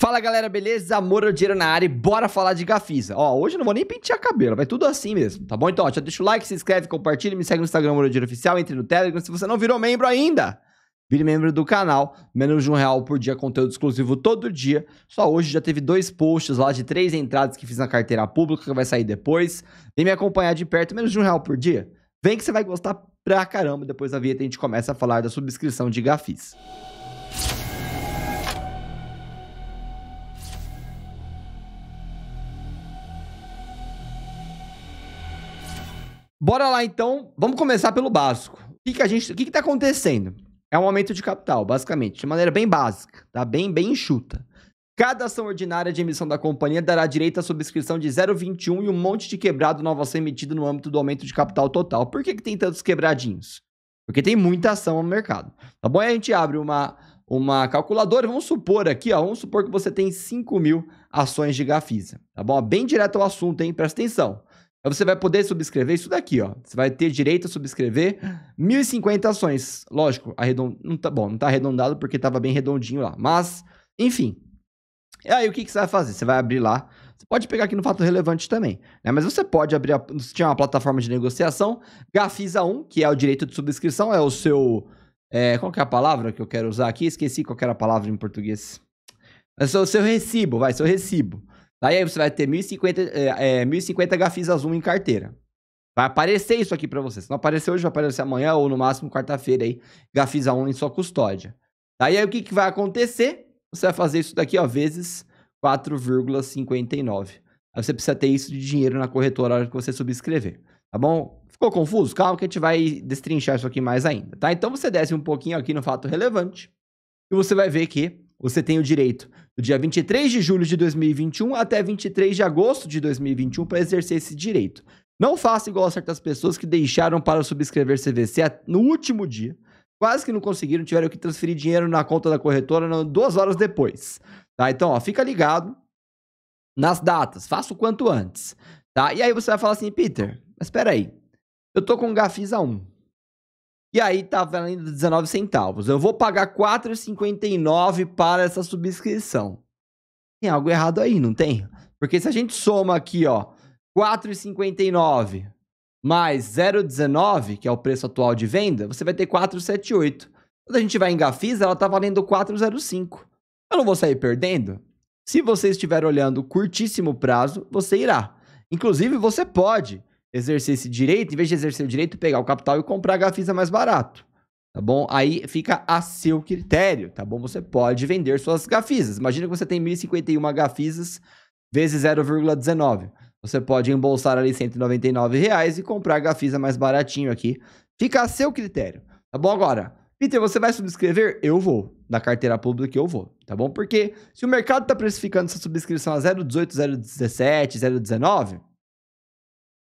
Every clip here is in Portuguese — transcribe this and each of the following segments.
Fala galera, beleza? Amor ou dinheiro na área e bora falar de Gafisa. Ó, hoje eu não vou nem pentear cabelo, vai tudo assim mesmo, tá bom? Então, ó, já deixa o like, se inscreve, compartilha, me segue no Instagram Amor ou Dinheiro Oficial, entre no Telegram se você não virou membro ainda. Vire membro do canal, menos de um real por dia, conteúdo exclusivo todo dia. Só hoje já teve dois posts lá de três entradas que fiz na carteira pública, que vai sair depois. Vem me acompanhar de perto, menos de um real por dia. Vem que você vai gostar pra caramba. Depois da vinheta a gente começa a falar da subscrição de gafisa. Bora lá então, vamos começar pelo básico. O que, que a gente, o que está acontecendo? É um aumento de capital, basicamente, de maneira bem básica, tá? Bem, bem enxuta. Cada ação ordinária de emissão da companhia dará direito à subscrição de 0,21 e um monte de quebrado nova ser emitido no âmbito do aumento de capital total. Por que, que tem tantos quebradinhos? Porque tem muita ação no mercado, tá bom? Aí a gente abre uma, uma calculadora, vamos supor aqui, ó, vamos supor que você tem 5 mil ações de Gafisa, tá bom? Bem direto ao assunto, hein? Presta atenção. Aí você vai poder subscrever isso daqui, ó. Você vai ter direito a subscrever 1.050 ações. Lógico, arredond... não tá bom, não tá arredondado porque estava bem redondinho lá. Mas, enfim. E aí, o que, que você vai fazer? Você vai abrir lá. Você pode pegar aqui no fato relevante também, né? Mas você pode abrir, a... se tiver uma plataforma de negociação, Gafisa 1, que é o direito de subscrição, é o seu... É... qual que é a palavra que eu quero usar aqui? Esqueci qual que era a palavra em português. É o seu recibo, vai, seu recibo. Daí você vai ter 1050, é, 1050 gafis azul em carteira. Vai aparecer isso aqui para você. Se não aparecer hoje, vai aparecer amanhã ou no máximo quarta-feira aí. Gafis a 1 em sua custódia. Daí aí, o que, que vai acontecer? Você vai fazer isso daqui, ó, vezes 4,59. Aí você precisa ter isso de dinheiro na corretora na hora que você subscrever. Tá bom? Ficou confuso? Calma que a gente vai destrinchar isso aqui mais ainda, tá? Então você desce um pouquinho aqui no fato relevante e você vai ver que você tem o direito do dia 23 de julho de 2021 até 23 de agosto de 2021 para exercer esse direito. Não faça igual a certas pessoas que deixaram para subscrever CVC no último dia, quase que não conseguiram, tiveram que transferir dinheiro na conta da corretora duas horas depois. Tá? Então, ó, fica ligado nas datas, faça o quanto antes. Tá? E aí você vai falar assim, Peter, mas espera aí, eu tô com Gafisa 1. E aí tá valendo 19 centavos. Eu vou pagar 4,59 para essa subscrição. Tem algo errado aí, não tem? Porque se a gente soma aqui, ó, 4,59 mais 0,19, que é o preço atual de venda, você vai ter 4,78. Quando a gente vai em Gafisa, ela tá valendo 4,05. Eu não vou sair perdendo? Se você estiver olhando curtíssimo prazo, você irá. Inclusive, você pode exercer esse direito, em vez de exercer o direito, pegar o capital e comprar a Gafisa mais barato. Tá bom? Aí fica a seu critério, tá bom? Você pode vender suas gafisas. Imagina que você tem 1051 gafisas vezes 0,19. Você pode embolsar ali 199 reais e comprar a gafisa mais baratinho aqui. Fica a seu critério, tá bom? Agora, Peter, você vai subscrever? Eu vou. Da carteira pública eu vou, tá bom? Porque se o mercado tá precificando essa subscrição a 0,18, 0,17, 0,19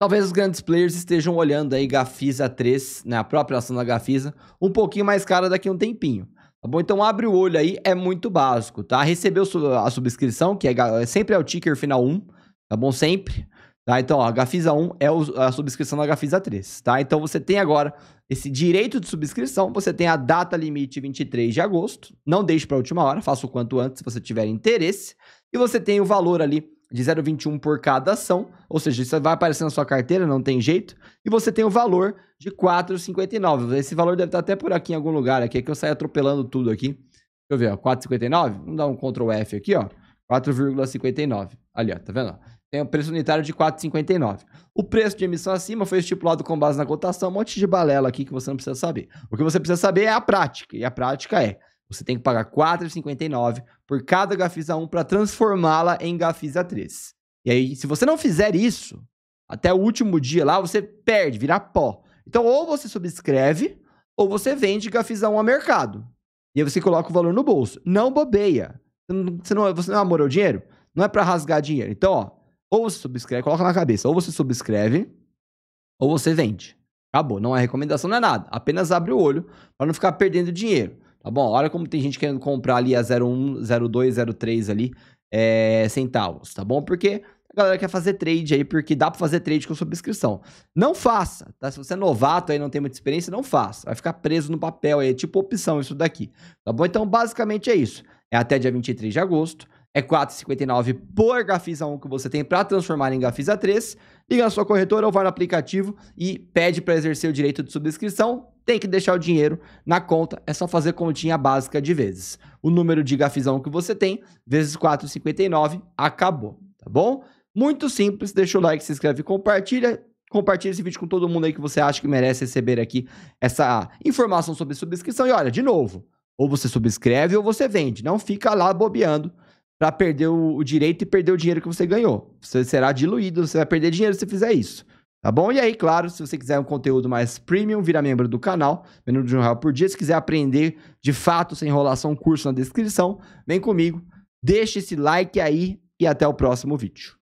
Talvez os grandes players estejam olhando aí Gafisa 3, né, a própria ação da Gafisa, um pouquinho mais cara daqui a um tempinho. Tá bom? Então abre o olho aí, é muito básico, tá? Recebeu a subscrição, que é, é, sempre é o ticker final 1, tá bom? Sempre. Tá? Então, ó, Gafisa 1 é a subscrição da Gafisa 3, tá? Então você tem agora esse direito de subscrição, você tem a data limite 23 de agosto, não deixe para a última hora, faça o quanto antes se você tiver interesse, e você tem o valor ali de 0,21 por cada ação, ou seja, isso vai aparecer na sua carteira, não tem jeito, e você tem o valor de 4,59. Esse valor deve estar até por aqui em algum lugar, aqui é que eu saio atropelando tudo aqui. Deixa eu ver, ó, 4,59, vamos dar um Ctrl F aqui, ó, 4,59. Ali, ó, tá vendo? Tem o um preço unitário de 4,59. O preço de emissão acima foi estipulado com base na cotação, um monte de balela aqui que você não precisa saber. O que você precisa saber é a prática, e a prática é você tem que pagar R$ 4,59 por cada Gafisa 1 para transformá-la em Gafisa 3. E aí, se você não fizer isso, até o último dia lá, você perde, vira pó. Então, ou você subscreve, ou você vende Gafisa 1 a mercado. E aí você coloca o valor no bolso. Não bobeia. Você não, você não é amorou dinheiro? Não é para rasgar dinheiro. Então, ó, ou você subscreve, coloca na cabeça, ou você subscreve, ou você vende. Acabou. Não é recomendação, não é nada. Apenas abre o olho para não ficar perdendo dinheiro. Tá bom? Olha como tem gente querendo comprar ali a 01, 02, 03 ali, é, centavos, tá bom? Porque a galera quer fazer trade aí, porque dá para fazer trade com subscrição. Não faça, tá? Se você é novato aí, não tem muita experiência, não faça. Vai ficar preso no papel aí, é tipo opção isso daqui, tá bom? Então, basicamente é isso. É até dia 23 de agosto. É 4,59 por Gafisa 1 que você tem para transformar em Gafisa 3. Liga na sua corretora ou vai no aplicativo e pede para exercer o direito de subscrição tem que deixar o dinheiro na conta, é só fazer continha básica de vezes. O número de gafizão que você tem, vezes 4,59, acabou, tá bom? Muito simples, deixa o like, se inscreve, compartilha. Compartilha esse vídeo com todo mundo aí que você acha que merece receber aqui essa informação sobre subscrição. E olha, de novo, ou você subscreve ou você vende. Não fica lá bobeando para perder o, direito e perder o dinheiro que você ganhou. Você será diluído, você vai perder dinheiro se fizer isso. Tá bom? E aí, claro, se você quiser um conteúdo mais premium, vira membro do canal, menos de um real por dia. Se quiser aprender de fato, sem enrolação, curso na descrição, vem comigo, deixa esse like aí e até o próximo vídeo.